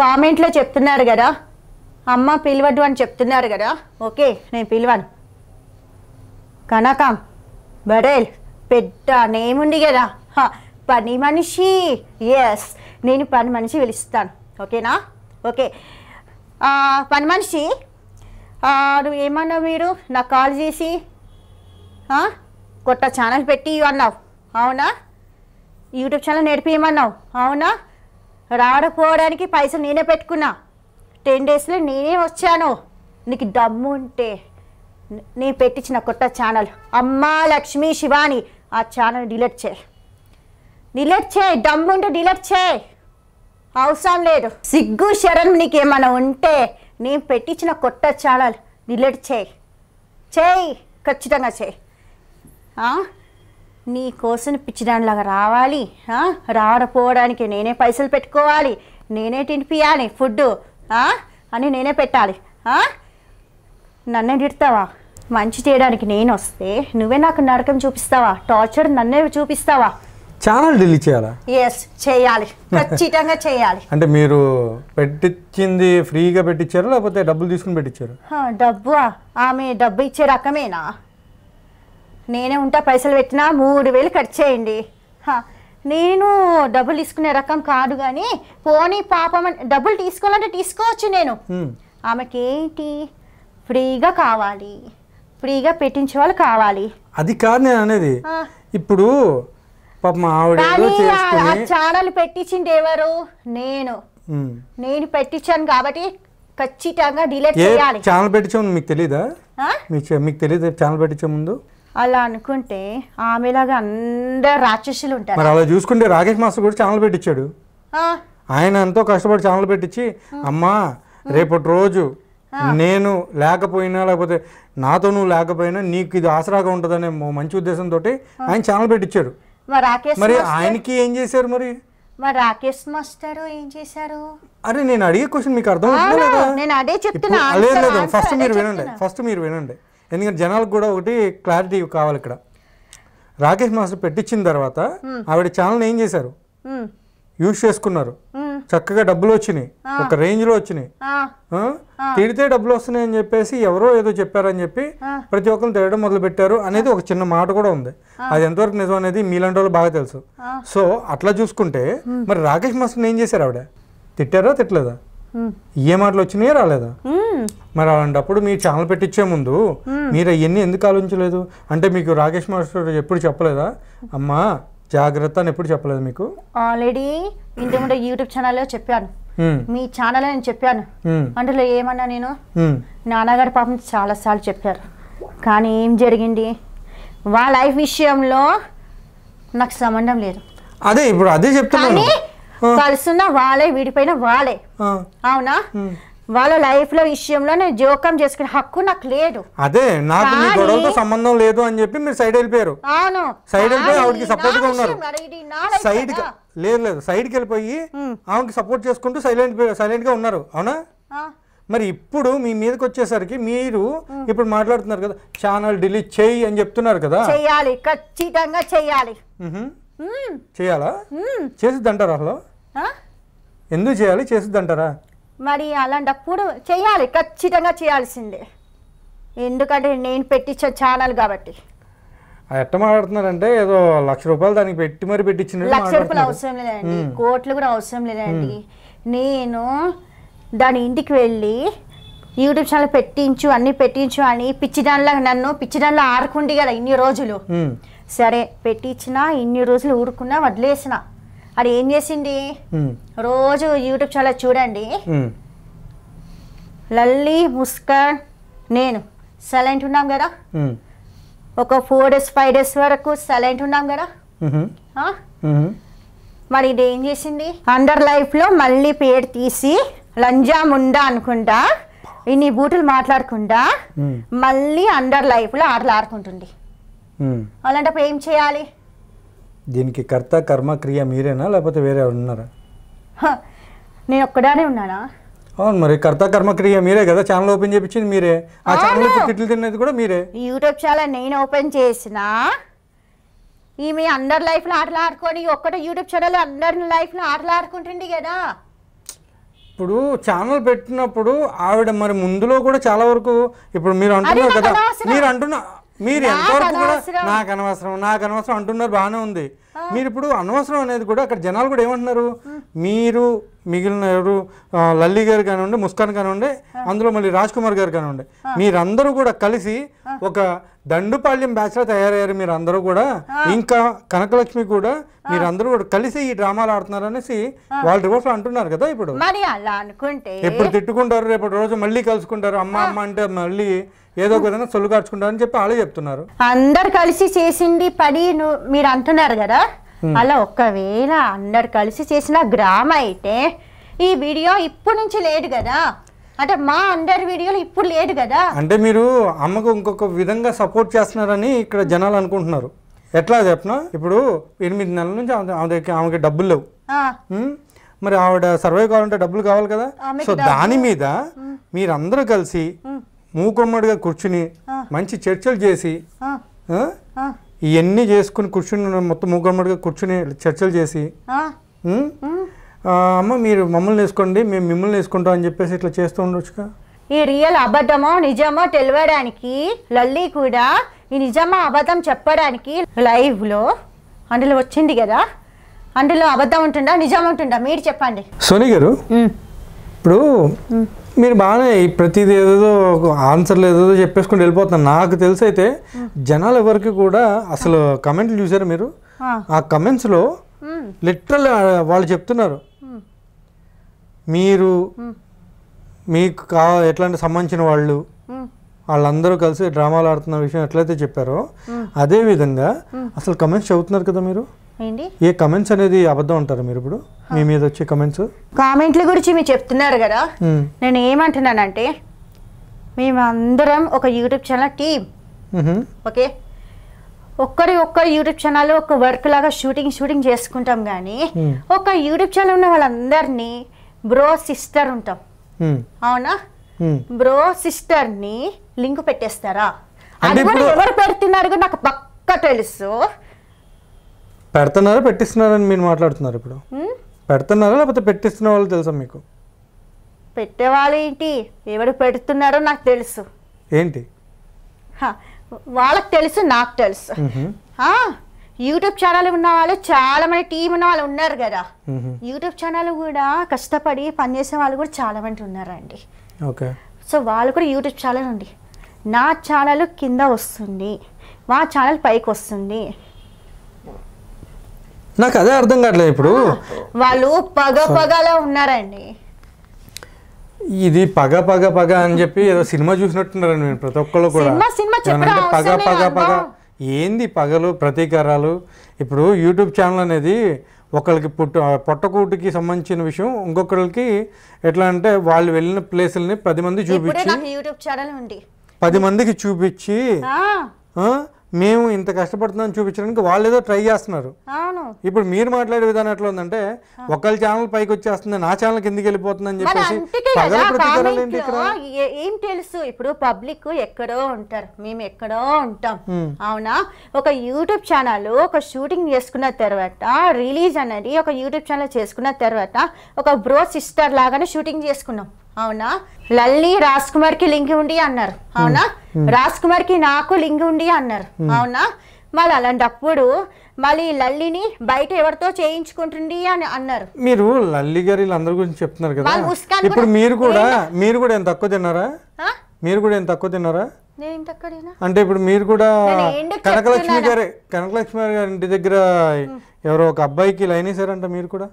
కామెంట్లో చెప్తున్నారు కదా అమ్మ పిలవడు అని చెప్తున్నారు కదా ఓకే నేను పిలవాను కనకం బడేల్ పెద్ద నేముంది కదా పని మనిషి ఎస్ నేను పని మనిషి పిలుస్తాను ఓకేనా ఓకే పని మనిషి నువ్వు ఏమన్నావు మీరు నాకు కాల్ చేసి కొత్త ఛానల్ పెట్టి అన్నావు అవునా యూట్యూబ్ ఛానల్ నేర్పి ఏమన్నావు అవునా రాడపోవడానికి పైసలు నేనే పెట్టుకున్నా టెన్ డేస్లో నేనే వచ్చాను నీకు డమ్ము ఉంటే నేను పెట్టించిన కొత్త ఛానల్ అమ్మా లక్ష్మి శివాని ఆ ఛానల్ డిలీట్ చేయి డిలీట్ చేయి డమ్ము ఉంటే డిలీట్ చేయి అవసరం లేదు సిగ్గు శరణ్ నీకు ఏమైనా ఉంటే నేను పెట్టించిన కొత్త ఛానల్ డిలీట్ చేయి చేయి ఖచ్చితంగా చేయి నీ కోసం పిచ్చిదానిలాగా రావాలి రావడపోవడానికి నేనే పైసలు పెట్టుకోవాలి నేనే తినిపియాలి ఫుడ్ అని నేనే పెట్టాలి నన్నే తిడతావా మంచి చేయడానికి నేను వస్తే నువ్వే నాకు నరకం చూపిస్తావా టార్చర్ నన్నే చూపిస్తావా ఛానల్ డిలీట్ చేయాలా ఎస్ చేయాలి ఖచ్చితంగా చేయాలి అంటే మీరు పెట్టించింది ఫ్రీగా పెట్టించారు లేకపోతే డబ్బులు తీసుకుని పెట్టించారు డబ్బు ఆమె డబ్బు ఇచ్చే రకమేనా నేనే ఉంటా పైసలు పెట్టినా మూడు వేలు ఖర్చు చేయండి నేను డబ్బులు తీసుకునే రకం కాదు కానీ పోనీ పాపం డబ్బులు తీసుకోవాలంటే తీసుకోవచ్చు నేను ఆమెకేంటి ఫ్రీగా కావాలి ఫ్రీగా పెట్టించే వాళ్ళు కావాలి అది కాదు నేను అనేది ఇప్పుడు ఛానల్ పెట్టించింది ఎవరు నేను నేను పెట్టించాను కాబట్టి ఖచ్చితంగా డిలేట్ చేయాలి ఛానల్ పెట్టించే మీకు తెలీదా మీకు తెలీదు ఛానల్ పెట్టించే ముందు అలా అనుకుంటే ఆమెలాగా అందరు రాక్షసులు ఉంటారు మరి అలా చూసుకుంటే రాకేష్ మాస్టర్ కూడా ఛానల్ పెట్టించాడు ఆయన ఎంతో కష్టపడి ఛానల్ పెట్టించి అమ్మా రేపటి రోజు నేను లేకపోయినా లేకపోతే నాతో నువ్వు లేకపోయినా నీకు ఇది ఆసరాగా ఉంటుందనే మంచి ఉద్దేశంతో ఆయన ఛానల్ పెట్టించాడు మరి ఆయనకి ఏం చేశారు మరి మరి రాకేష్ మాస్టర్ ఏం చేశారు అరే నేను అడిగే క్వశ్చన్ మీకు అర్థం ఫస్ట్ మీరు వినండి ఫస్ట్ మీరు వినండి ఎందుకంటే జనాలకు కూడా ఒకటి క్లారిటీ కావాలి ఇక్కడ రాకేష్ మాస్టర్ పెట్టించిన తర్వాత ఆవిడ ఛానల్ ఏం చేశారు యూజ్ చేసుకున్నారు చక్కగా డబ్బులు వచ్చినాయి ఒక రేంజ్ లో వచ్చినాయి తిడితే డబ్బులు వస్తున్నాయి అని చెప్పేసి ఎవరో ఏదో చెప్పారని చెప్పి ప్రతి ఒక్కరిని తిరగడం మొదలు పెట్టారు అనేది ఒక చిన్న మాట కూడా ఉంది అది ఎంతవరకు నిజం అనేది మీలాంటి బాగా తెలుసు సో అట్లా చూసుకుంటే మరి రాకేష్ మాస్టర్ ఏం చేశారు ఆవిడ తిట్టారా తిట్టలేదా ఏ మాటలు వచ్చినాయో రాలేదా మరి అలాంటప్పుడు మీ ఛానల్ పెట్టించే ముందు మీరు అవన్నీ ఎందుకు ఆలోచించలేదు అంటే మీకు రాకేష్ మాస్టర్ ఎప్పుడు చెప్పలేదా అమ్మా జాగ్రత్త అని ఎప్పుడు చెప్పలేదు మీకు ఆల్రెడీ ముందు యూట్యూబ్ ఛానల్లో చెప్పాను మీ ఛానల్ నేను చెప్పాను అందులో ఏమన్నా నేను నాన్నగారి పాపం చాలా సార్లు చెప్పారు కానీ ఏం జరిగింది వాళ్ళ లైఫ్ విషయంలో నాకు సంబంధం లేదు అదే ఇప్పుడు అదే చెప్తున్నాను కలుస్తున్నా వాళ్ళే వీడిపైన వాళ్ళే అవునా వాళ్ళ లైఫ్ లో విషయంలో నేను జోకం చేసుకునే హక్కు నాకు లేదు అదే నాకు మీ గొడవతో సంబంధం లేదు అని చెప్పి మీరు సైడ్ వెళ్ళిపోయారు సైడ్ వెళ్ళిపోయి సపోర్ట్ గా ఉన్నారు సైడ్ లేదు లేదు సైడ్ కి వెళ్ళిపోయి ఆమెకి సపోర్ట్ చేసుకుంటూ సైలెంట్ సైలెంట్ గా ఉన్నారు అవునా మరి ఇప్పుడు మీ మీదకి వచ్చేసరికి మీరు ఇప్పుడు మాట్లాడుతున్నారు కదా ఛానల్ డిలీట్ చేయి అని చెప్తున్నారు కదా చేయాలి ఖచ్చితంగా చేయాలి చేయాలా చేసిద్దంటారు అసలు ఎందుకు చేయాలి చేసిద్దంటారా మరి అలాంటప్పుడు చేయాలి ఖచ్చితంగా చేయాల్సిందే ఎందుకంటే నేను పెట్టించే ఛానల్ కాబట్టి ఎట్ట మాట్లాడుతున్నారంటే ఏదో లక్ష రూపాయలు దానికి పెట్టి మరి పెట్టించిన లక్ష రూపాయలు అవసరం లేదండి కోట్లు కూడా అవసరం లేదండి నేను దాని ఇంటికి వెళ్ళి యూట్యూబ్ ఛానల్ పెట్టించు అన్ని పెట్టించు అని పిచ్చిదానిలా నన్ను పిచ్చిదానిలా ఆరుకుండి కదా ఇన్ని రోజులు సరే పెట్టించిన ఇన్ని రోజులు ఊరుకున్నా వదిలేసిన అది ఏం చేసింది రోజు యూట్యూబ్ ఛానల్ చూడండి లల్లి ముస్కర్ నేను సైలెంట్ ఉన్నాం కదా ఒక ఫోర్ డేస్ ఫైవ్ డేస్ వరకు సైలెంట్ ఉన్నాం కదా మరి ఇది ఏం చేసింది అండర్ లైఫ్లో మళ్ళీ పేరు తీసి లంజా ఉందా అనుకుంటా ఇన్ని బూట్లు మాట్లాడకుండా మళ్ళీ అండర్ లైఫ్లో ఆటలు ఆడుకుంటుంది అలాంటప్పుడు ఏం చేయాలి దీనికి కర్త కర్మ క్రియ మీరేనా లేకపోతే వేరే ఉన్నారా నేను ఒక్కడానే ఉన్నానా అవును మరి కర్త కర్మ క్రియ మీరే కదా ఛానల్ ఓపెన్ చేయించింది మీరే ఆ ఛానల్ తిట్లు తిన్నది కూడా మీరే యూట్యూబ్ ఛానల్ నేను ఓపెన్ చేసిన ఈమె అందరి లైఫ్లో ఆటలు ఆడుకొని ఒక్కటే యూట్యూబ్ ఛానల్ అందరి లైఫ్లో ఆటలు ఆడుకుంటుంది కదా ఇప్పుడు ఛానల్ పెట్టినప్పుడు ఆవిడ మరి ముందులో కూడా చాలా వరకు ఇప్పుడు మీరు అంటున్నారు కదా మీరు అంటున్నా మీరు ఎంతవరకు కూడా నాకు అనవసరం నాకు అనవసరం అంటున్నారు బాగానే ఉంది మీరు ఇప్పుడు అనవసరం అనేది కూడా అక్కడ జనాలు కూడా ఏమంటున్నారు మీరు మిగిలిన ఎవరు లల్లి గారు కానివ్వండి ముస్కాన్ కానివ్వండి అందులో మళ్ళీ రాజ్ కుమార్ గారు కానివ్వండి మీరందరూ కూడా కలిసి ఒక దండుపాళ్యం బ్యాచ్లో తయారయ్యారు మీరు అందరూ కూడా ఇంకా కనకలక్ష్మి కూడా మీరందరూ కూడా కలిసి ఈ డ్రామాలు ఆడుతున్నారు అనేసి వాళ్ళు రివర్స్ అంటున్నారు కదా ఇప్పుడు అనుకుంటే ఎప్పుడు తిట్టుకుంటారు రేపటి రోజు మళ్ళీ కలుసుకుంటారు అమ్మ అమ్మ అంటే మళ్ళీ ఏదో ఒక విధంగా అని చెప్పి వాళ్ళు చెప్తున్నారు అందరు కలిసి చేసింది పని మీరు అంటున్నారు కదా అలా ఒకవేళ అందరు కలిసి చేసిన గ్రామ అయితే ఈ వీడియో ఇప్పుడు నుంచి లేదు కదా అంటే మా అండర్ వీడియోలు ఇప్పుడు లేదు కదా అంటే మీరు అమ్మకు ఇంకొక విధంగా సపోర్ట్ చేస్తున్నారని ఇక్కడ జనాలు అనుకుంటున్నారు ఎట్లా చెప్పిన ఇప్పుడు ఎనిమిది నెలల నుంచి ఆమెకి ఆమెకి డబ్బులు లేవు మరి ఆవిడ సర్వే కావాలంటే డబ్బులు కావాలి కదా సో దాని మీద మీరందరూ కలిసి మూకుమ్మడిగా కూర్చుని మంచి చర్చలు చేసి ఇవన్నీ చేసుకుని కూర్చుని మొత్తం మూకుమ్మడిగా కూర్చుని చర్చలు చేసి అమ్మ మీరు మమ్మల్ని వేసుకోండి మేము మిమ్మల్ని వేసుకుంటాం అని చెప్పేసి ఇట్లా చేస్తూ ఉండొచ్చుగా ఈ రియల్ అబద్ధమో నిజమో తెలియడానికి లల్లీ కూడా ఈ నిజమా అబద్ధం చెప్పడానికి లైవ్లో అందులో వచ్చింది కదా అందులో అబద్ధం ఉంటుందా నిజం ఉంటుందా మీరు చెప్పండి సోని గారు ఇప్పుడు మీరు బాగానే ప్రతిది ఒక ఆన్సర్లు ఏదో చెప్పేసుకుంటూ వెళ్ళిపోతున్నారు నాకు తెలిసి అయితే జనాలు ఎవరికి కూడా అసలు కమెంట్లు చూసారు మీరు ఆ కమెంట్స్లో లిటరల్ వాళ్ళు చెప్తున్నారు మీరు మీకు కా ఎట్లాంటి సంబంధించిన వాళ్ళు వాళ్ళందరూ కలిసి డ్రామాలు ఆడుతున్న విషయం ఎట్లయితే చెప్పారో అదేవిధంగా అసలు కమెంట్స్ చదువుతున్నారు కదా మీరు ఏంటి ఏ కమెంట్స్ అనేది అబద్ధం అంటారు మీరు ఇప్పుడు మీ మీద వచ్చే కమెంట్స్ కామెంట్ల గురించి మీరు చెప్తున్నారు కదా నేను ఏమంటున్నానంటే మేమందరం ఒక యూట్యూబ్ ఛానల్ టీమ్ ఓకే ఒక్కరి ఒక్కరి యూట్యూబ్ ఛానల్ ఒక వర్క్ లాగా షూటింగ్ షూటింగ్ చేసుకుంటాం కానీ ఒక యూట్యూబ్ ఛానల్ ఉన్న వాళ్ళందరినీ బ్రో సిస్టర్ ఉంటాం అవునా బ్రో సిస్టర్ని లింక్ పెట్టేస్తారా అది కూడా ఎవరు పెడుతున్నారు నాకు పక్క తెలుసు పెడుతున్నారా పెట్టిస్తున్నారని మీరు మాట్లాడుతున్నారు ఇప్పుడు పెడుతున్నారా లేకపోతే పెట్టిస్తున్న వాళ్ళు తెలుసా మీకు పెట్టేవాళ్ళు ఏంటి ఎవరు పెడుతున్నారో నాకు తెలుసు ఏంటి వాళ్ళకి తెలుసు నాకు తెలుసు యూట్యూబ్ ఛానల్ ఉన్న వాళ్ళు చాలా మంది టీం ఉన్న వాళ్ళు ఉన్నారు కదా యూట్యూబ్ ఛానల్ కూడా కష్టపడి పనిచేసే వాళ్ళు కూడా చాలా మంది ఉన్నారండి ఓకే సో వాళ్ళు కూడా యూట్యూబ్ ఛానల్ ఉంది నా ఛానల్ కింద వస్తుంది మా ఛానల్ పైకి వస్తుంది నాకు అదే అర్థం కావట్లేదు ఇప్పుడు వాళ్ళు పగ పగలా ఉన్నారండి ఇది పగ పగ పగ అని చెప్పి ఏదో సినిమా చూసినట్టున్నారండి నేను ప్రతి ఒక్కళ్ళు కూడా పగ పగ పగ ఏంది పగలు ప్రతీకారాలు ఇప్పుడు యూట్యూబ్ ఛానల్ అనేది ఒకరికి పుట్ట పొట్టకూటికి సంబంధించిన విషయం ఇంకొకరికి ఎట్లా అంటే వాళ్ళు వెళ్ళిన ప్లేసుల్ని పది మంది చూపించి యూట్యూబ్ ఛానల్ ఉంది పది మందికి చూపించి మేము ఇంత కష్టపడుతున్నాం చూపించడానికి వాళ్ళు ఏదో ట్రై చేస్తున్నారు ఇప్పుడు మీరు మాట్లాడే విధానం ఎట్లా ఉందంటే ఒకళ్ళ ఛానల్ పైకి వచ్చేస్తుంది నా ఛానల్ కిందికి వెళ్ళిపోతుందని చెప్పేసి ఏం తెలుసు ఇప్పుడు పబ్లిక్ ఎక్కడో ఉంటారు మేము ఎక్కడో ఉంటాం అవునా ఒక యూట్యూబ్ ఛానల్ ఒక షూటింగ్ చేసుకున్న తర్వాత రిలీజ్ అనేది ఒక యూట్యూబ్ ఛానల్ చేసుకున్న తర్వాత ఒక బ్రో సిస్టర్ లాగానే షూటింగ్ చేసుకున్నాం అవునా లల్లి రాజ్ కుమార్ కి లింక్ ఉండి అన్నారు అవునా Hmm. రాజ్ కుమార్ కి నాకు లింగ్ ఉండి అన్నారు hmm. అవునా మళ్ళీ అలాంటప్పుడు మళ్ళీ లల్లిని బయట ఎవరితో చేయించుకుంటుంది అని అన్నారు మీరు లల్లి గారి అందరి గురించి చెప్తున్నారు కదా ఇప్పుడు మీరు కూడా మీరు కూడా ఏం తక్కువ తిన్నారా మీరు కూడా ఏం తక్కువ తిన్నారా అంటే ఇప్పుడు మీరు కూడా కనకలక్ష్మి గారి కనకలక్ష్మి గారి ఇంటి దగ్గర hmm. ఎవరో ఒక అబ్బాయికి లైన్ వేసారంట మీరు కూడా